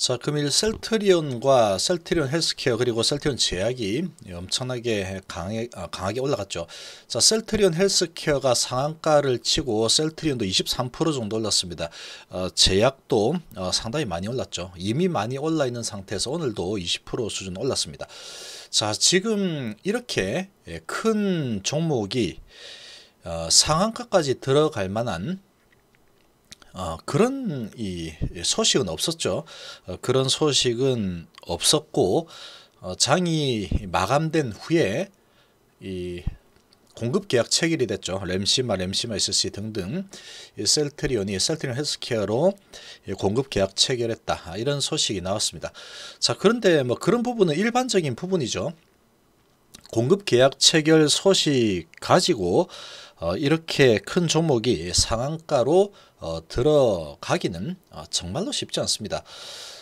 자, 금일 셀트리온과 셀트리온 헬스케어 그리고 셀트리온 제약이 엄청나게 강해, 아, 강하게 올라갔죠. 자, 셀트리온 헬스케어가 상한가를 치고 셀트리온도 23% 정도 올랐습니다. 어, 제약도 어, 상당히 많이 올랐죠. 이미 많이 올라 있는 상태에서 오늘도 20% 수준 올랐습니다. 자, 지금 이렇게 예, 큰 종목이 어, 상한가까지 들어갈 만한 어, 그런 이 소식은 없었죠. 어, 그런 소식은 없었고 어, 장이 마감된 후에 이 공급 계약 체결이 됐죠. 램시마, 램시마 SC 등등 이 셀트리온이 셀트리온 헬스케어로 공급 계약 체결했다. 아, 이런 소식이 나왔습니다. 자, 그런데 뭐 그런 부분은 일반적인 부분이죠. 공급 계약 체결 소식 가지고 어, 이렇게 큰 종목이 상한가로 어, 들어가기는 어, 정말로 쉽지 않습니다.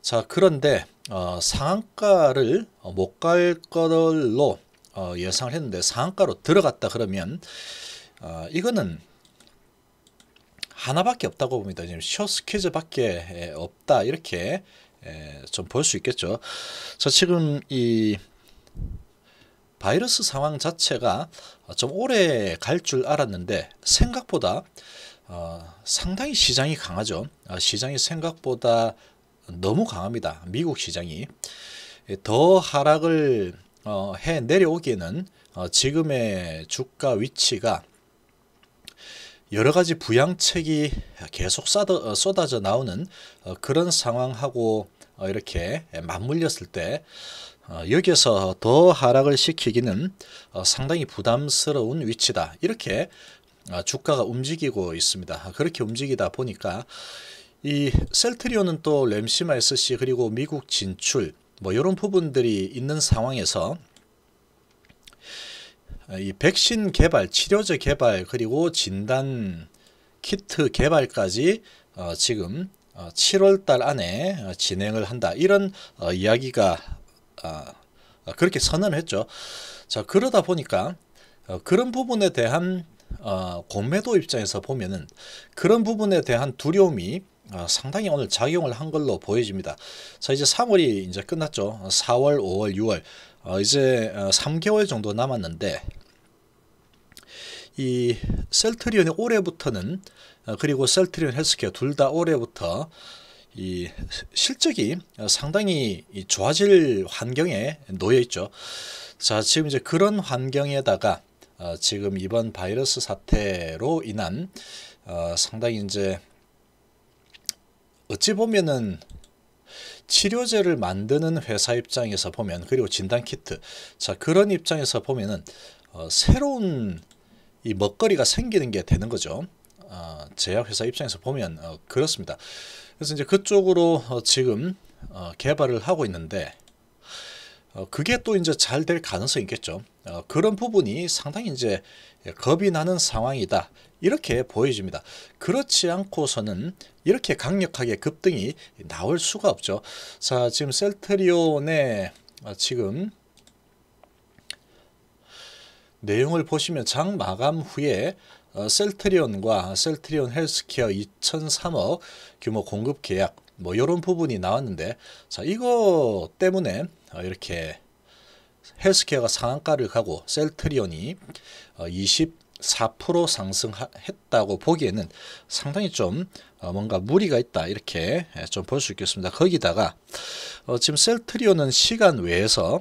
자 그런데 어, 상한가를 어, 못갈 걸로 어, 예상을 했는데 상한가로 들어갔다 그러면 어, 이거는 하나밖에 없다고 봅니다. 지금 셔스퀴즈밖에 없다 이렇게 좀 볼 수 있겠죠. 자 지금 이 바이러스 상황 자체가 좀 오래 갈 줄 알았는데 생각보다 어, 상당히 시장이 강하죠. 어, 시장이 생각보다 너무 강합니다. 미국 시장이 더 하락을 어, 해 내려오기에는 지금의 주가 위치가 여러 가지 부양책이 계속 쏟아져 나오는 그런 상황하고 이렇게 맞물렸을 때 여기에서 더 하락을 시키기는 상당히 부담스러운 위치다. 이렇게 아, 주가가 움직이고 있습니다. 아, 그렇게 움직이다 보니까 이 셀트리온은 또 램시마 SC 그리고 미국 진출 뭐 이런 부분들이 있는 상황에서 이 백신 개발, 치료제 개발 그리고 진단 키트 개발까지 어, 지금 7월달 어, 안에 어, 진행을 한다 이런 어, 이야기가 어, 그렇게 선언했죠. 자 그러다 보니까 어, 그런 부분에 대한 어, 공매도 입장에서 보면은 그런 부분에 대한 두려움이 어, 상당히 오늘 작용을 한 걸로 보여집니다. 자 이제 3월이 이제 끝났죠. 4월, 어, 5월, 6월 어, 이제 3개월 어, 정도 남았는데 이 셀트리온이 올해부터는 어, 그리고 셀트리온 헬스케어 둘 다 올해부터 이 실적이 어, 상당히 좋아질 환경에 놓여 있죠. 자 지금 이제 그런 환경에다가 어, 지금 이번 바이러스 사태로 인한 어, 상당히 이제 어찌 보면은 치료제를 만드는 회사 입장에서 보면 그리고 진단 키트 자 그런 입장에서 보면은 어, 새로운 이 먹거리가 생기는 게 되는 거죠. 어, 제약회사 입장에서 보면 어, 그렇습니다. 그래서 이제 그쪽으로 어, 지금 어, 개발을 하고 있는데 어, 그게 또 이제 잘 될 가능성이 있겠죠. 어, 그런 부분이 상당히 이제 겁이 나는 상황이다. 이렇게 보여집니다. 그렇지 않고서는 이렇게 강력하게 급등이 나올 수가 없죠. 자, 지금 셀트리온의 어, 지금 내용을 보시면 장 마감 후에 어, 셀트리온과 셀트리온 헬스케어 2003억 규모 공급 계약 뭐 이런 부분이 나왔는데 자 이거 때문에 어, 이렇게 헬스케어가 상한가를 가고 셀트리온이 24% 어, 상승했다고 보기에는 상당히 좀 어, 뭔가 무리가 있다 이렇게 예, 좀볼 수 있겠습니다. 거기다가 지금 셀트리온은 시간 외에서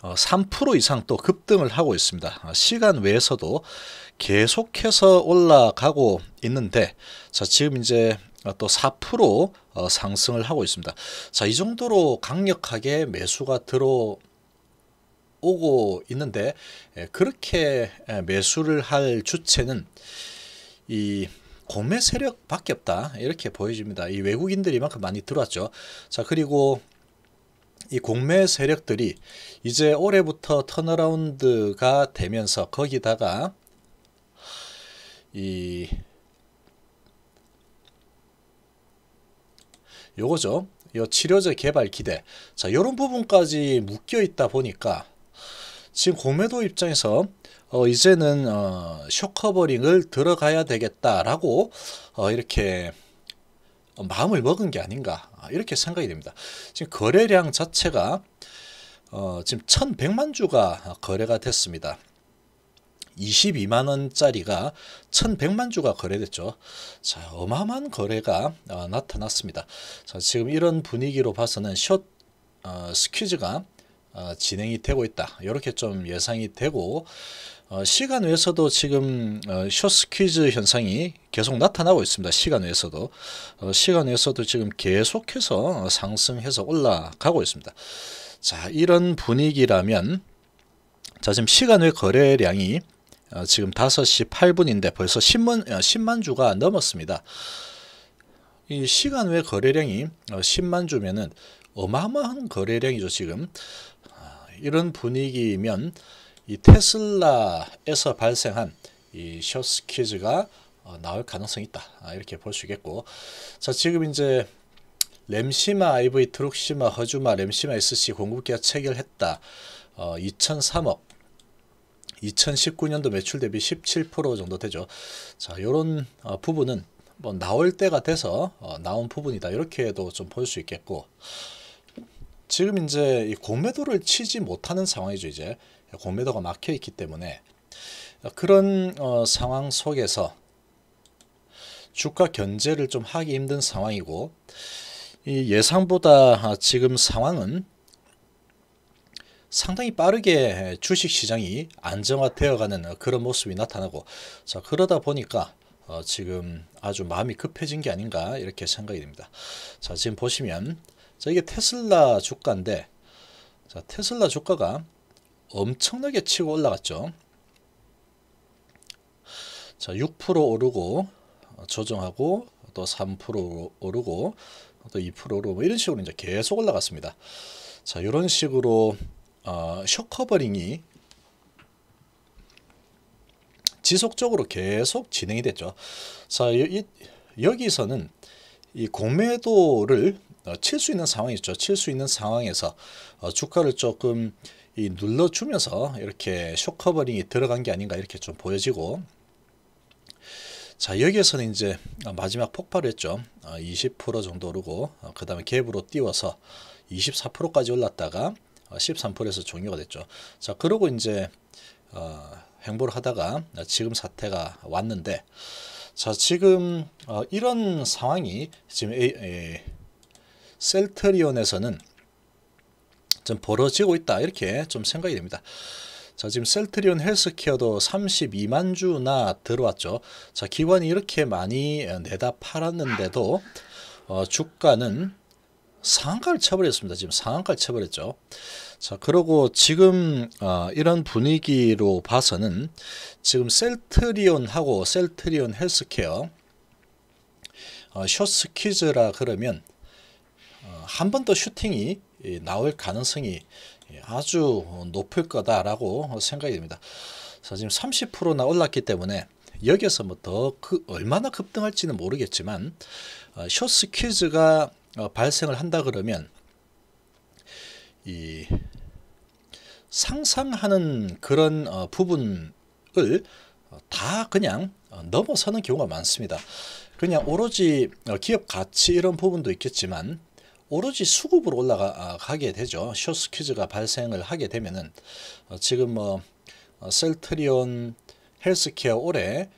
3% 이상 또 급등을 하고 있습니다. 시간 외에서도 계속해서 올라가고 있는데 자 지금 이제 또4% 어, 상승을 하고 있습니다. 자, 이 정도로 강력하게 매수가 들어 오고 있는데 예, 그렇게 예, 매수를 할 주체는 이 공매 세력밖에 없다 이렇게 보여집니다. 이 외국인들이 만큼 많이 들어왔죠. 자 그리고 이 공매 세력들이 이제 올해부터 턴어라운드가 되면서 거기다가 이 요거죠. 요 치료제 개발 기대. 자, 요런 부분까지 묶여 있다 보니까 지금 고매도 입장에서 어, 이제는 어, 쇼커버링을 들어가야 되겠다라고 어, 이렇게 마음을 먹은 게 아닌가 아, 이렇게 생각이 됩니다. 지금 거래량 자체가 어, 지금 1,100만 주가 거래가 됐습니다. 22만 원짜리가 1,100만 주가 거래됐죠. 자, 어마어마한 거래가 어, 나타났습니다. 자, 지금 이런 분위기로 봐서는 숏 어, 스퀴즈가 어, 진행이 되고 있다. 이렇게 좀 예상이 되고 어, 시간 외에서도 지금 어, 숏스퀴즈 현상이 계속 나타나고 있습니다. 시간 외에서도 어, 시간 외에서도 지금 계속해서 상승해서 올라가고 있습니다. 자 이런 분위기라면 자 지금 시간 외 거래량이 어, 지금 5시 8분인데 벌써 10만, 10만 어, 주가 넘었습니다. 이 시간 외 거래량이 10만 어, 주면은 어마어마한 거래량이죠, 지금. 아, 이런 분위기면 이 테슬라에서 발생한 이 셔츠키즈가 나올 가능성이 있다. 아, 이렇게 볼 수 있겠고. 자, 지금 이제 램시마, IV, 트룩시마, 허주마, 램시마 SC 공급계약 체결했다. 어, 2003억, 2019년도 매출 대비 17% 정도 되죠. 자, 요런 어, 부분은 뭐 나올 때가 돼서 어, 나온 부분이다. 이렇게도 좀 볼 수 있겠고 지금 이제 이 공매도를 치지 못하는 상황이죠. 이제 공매도가 막혀 있기 때문에 그런 어, 상황 속에서 주가 견제를 좀 하기 힘든 상황이고 이 예상보다 지금 상황은 상당히 빠르게 주식 시장이 안정화되어가는 그런 모습이 나타나고 자 그러다 보니까 어, 지금 아주 마음이 급해진 게 아닌가 이렇게 생각이 됩니다. 자 지금 보시면 자 이게 테슬라 주가인데 자 테슬라 주가가 엄청나게 치고 올라갔죠. 자6% 오르고 어, 조정하고 또 3% 오르고 또 2% 오르고 뭐 이런 식으로 이제 계속 올라갔습니다. 자 이런 식으로 어, 쇼커버링이 지속적으로 계속 진행이 됐죠. 자, 이, 여기서는 이 공매도를 어, 칠수 있는 상황이죠. 칠 수 있는 상황에서 어, 주가를 조금 이 눌러주면서 이렇게 쇼커버링이 들어간 게 아닌가 이렇게 좀 보여지고 자 여기에서는 이제 어, 마지막 폭발했죠. 20% 어, 정도 오르고 어, 그 다음에 갭으로 띄워서 24%까지 올랐다가 13%에서 어, 종료가 됐죠. 자, 그러고 이제 어, 행보를 하다가 지금 사태가 왔는데 자, 지금 어, 이런 상황이 지금 에, 에, 셀트리온에서는 좀 벌어지고 있다 이렇게 좀 생각이 됩니다. 자 지금 셀트리온 헬스케어도 32만 주나 들어왔죠. 자 기관이 이렇게 많이 내다 팔았는데도 어, 주가는 상한가를 쳐버렸습니다. 지금 상한가를 쳐버렸죠. 자, 그리고 지금 어, 이런 분위기로 봐서는 지금 셀트리온하고 셀트리온 헬스케어 어, 숏스퀴즈라 그러면 어, 한 번 더 슈팅이 나올 가능성이 예, 아주 높을 거다라고 생각이 됩니다. 자, 지금 30%나 올랐기 때문에 여기에서 뭐더그 얼마나 급등할지는 모르겠지만 쇼스퀴즈가 어, 어, 발생을 한다 그러면 이 상상하는 그런 어, 부분을 어, 다 그냥 넘어서는 경우가 많습니다. 그냥 오로지 기업 가치 이런 부분도 있겠지만 오로지 수급으로 올라가게 되죠. 쇼스퀴즈가 발생을 하게 되면은 지금 뭐 셀트리온 헬스케어 올해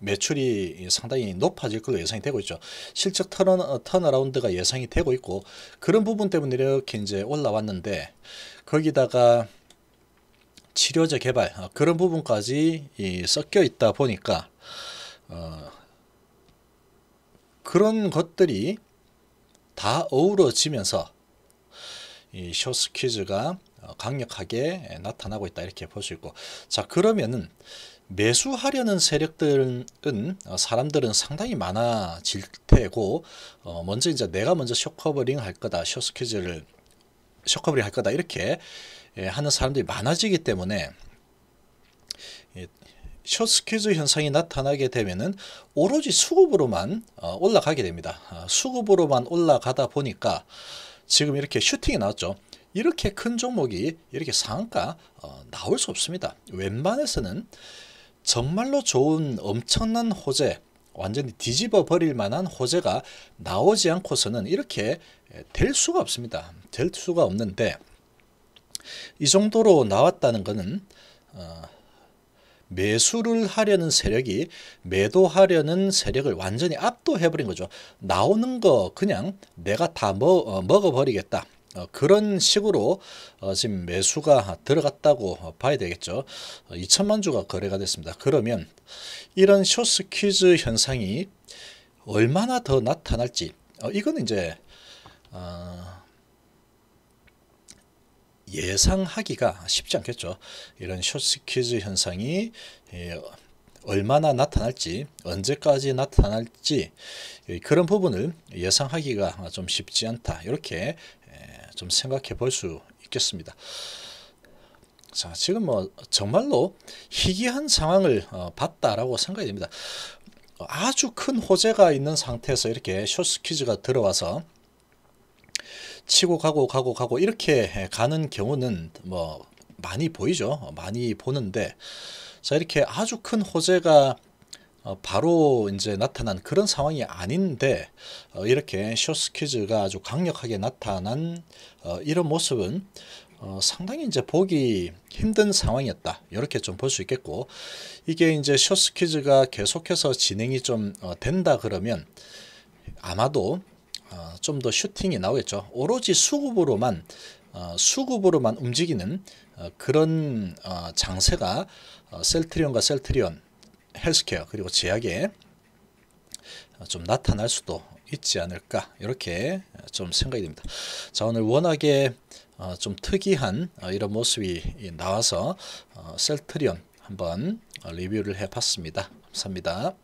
매출이 상당히 높아질 걸로 예상이 되고 있죠. 실적 턴, 턴어라운드가 예상이 되고 있고 그런 부분 때문에 이렇게 이제 올라왔는데 거기다가 치료제 개발 어, 그런 부분까지 섞여 있다 보니까 어, 그런 것들이 다 어우러지면서 이 쇼스퀴즈가 어, 강력하게 나타나고 있다 이렇게 볼 수 있고 자 그러면은 매수하려는 세력들은 어, 사람들은 상당히 많아질 테고 어, 먼저 이제 내가 먼저 쇼커버링 할 거다 쇼스퀴즈를 쇼커버링 할 거다 이렇게 예, 하는 사람들이 많아지기 때문에 예, 쇼스퀴즈 현상이 나타나게 되면은 오로지 수급으로만 어, 올라가게 됩니다. 아, 수급으로만 올라가다 보니까 지금 이렇게 슈팅이 나왔죠. 이렇게 큰 종목이 이렇게 상한가 어, 나올 수 없습니다. 웬만해서는 정말로 좋은 엄청난 호재, 완전히 뒤집어 버릴 만한 호재가 나오지 않고서는 이렇게 될 수가 없습니다. 될 수가 없는데 이 정도로 나왔다는 것은 어, 매수를 하려는 세력이 매도하려는 세력을 완전히 압도해버린 거죠. 나오는 거 그냥 내가 다 먹, 어, 먹어버리겠다. 어, 그런 식으로 어, 지금 매수가 들어갔다고 봐야 되겠죠. 2천만 어, 주가 거래가 됐습니다. 그러면 이런 쇼스 퀴즈 현상이 얼마나 더 나타날지 이건 이제 예상하기가 쉽지 않겠죠. 이런 쇼스 퀴즈 현상이 예, 얼마나 나타날지 언제까지 나타날지 그런 부분을 예상하기가 좀 쉽지 않다 이렇게 좀 생각해 볼 수 있겠습니다. 자, 지금 뭐 정말로 희귀한 상황을 어, 봤다라고 생각이 됩니다. 아주 큰 호재가 있는 상태에서 이렇게 쇼스 퀴즈가 들어와서 치고 가고 가고 가고 이렇게 가는 경우는 뭐 많이 보이죠. 많이 보는데 자 이렇게 아주 큰 호재가 어, 바로 이제 나타난 그런 상황이 아닌데 어, 이렇게 쇼스퀴즈가 아주 강력하게 나타난 어, 이런 모습은 상당히 이제 보기 힘든 상황이었다. 이렇게 좀 볼 수 있겠고 이게 이제 쇼스 퀴즈가 계속해서 진행이 좀 된다 그러면 아마도 좀 더 슈팅이 나오겠죠. 오로지 수급으로만 수급으로만 움직이는 그런 장세가 셀트리온과 셀트리온 헬스케어 그리고 제약에 어, 좀 나타날 수도 있지 않을까 이렇게 어, 좀 생각이 됩니다. 자 오늘 워낙에 어, 좀 특이한 이런 모습이 나와서 셀트리온 한번 리뷰를 해봤습니다. 감사합니다.